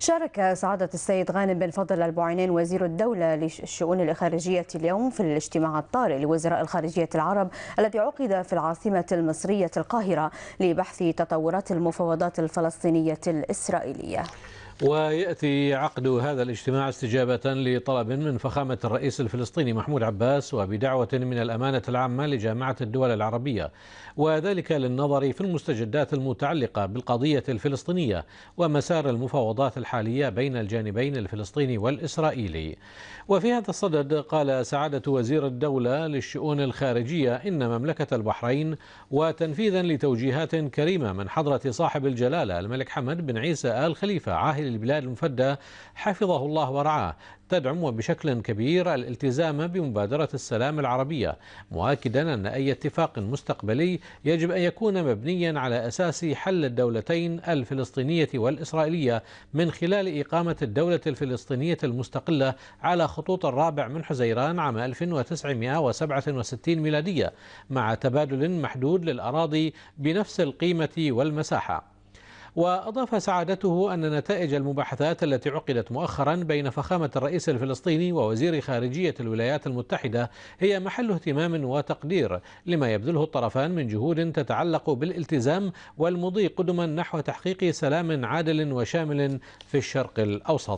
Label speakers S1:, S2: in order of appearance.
S1: شارك سعادة السيد غانم بن فضل البوعينين وزير الدولة للشؤون الخارجية اليوم في الاجتماع الطارئ لوزراء الخارجية العرب الذي عقد في العاصمة المصرية القاهرة لبحث تطورات المفاوضات الفلسطينية الإسرائيلية
S2: ويأتي عقد هذا الاجتماع استجابة لطلب من فخامة الرئيس الفلسطيني محمود عباس وبدعوة من الأمانة العامة لجامعة الدول العربية وذلك للنظر في المستجدات المتعلقة بالقضية الفلسطينية ومسار المفاوضات الحالية بين الجانبين الفلسطيني والإسرائيلي وفي هذا الصدد قال سعادة وزير الدولة للشؤون الخارجية إن مملكة البحرين وتنفيذا لتوجيهات كريمة من حضرة صاحب الجلالة الملك حمد بن عيسى آل خليفة عاهل للبلاد المفدى حفظه الله ورعاه تدعم وبشكل كبير الالتزام بمبادرة السلام العربية مؤكدا أن أي اتفاق مستقبلي يجب أن يكون مبنيا على أساس حل الدولتين الفلسطينية والإسرائيلية من خلال إقامة الدولة الفلسطينية المستقلة على خطوط الرابع من حزيران عام 1967 ميلادية مع تبادل محدود للأراضي بنفس القيمة والمساحة وأضاف سعادته أن نتائج المباحثات التي عقدت مؤخرا بين فخامة الرئيس الفلسطيني ووزير خارجية الولايات المتحدة هي محل اهتمام وتقدير لما يبذله الطرفان من جهود تتعلق بالالتزام والمضي قدما نحو تحقيق سلام عادل وشامل في الشرق الأوسط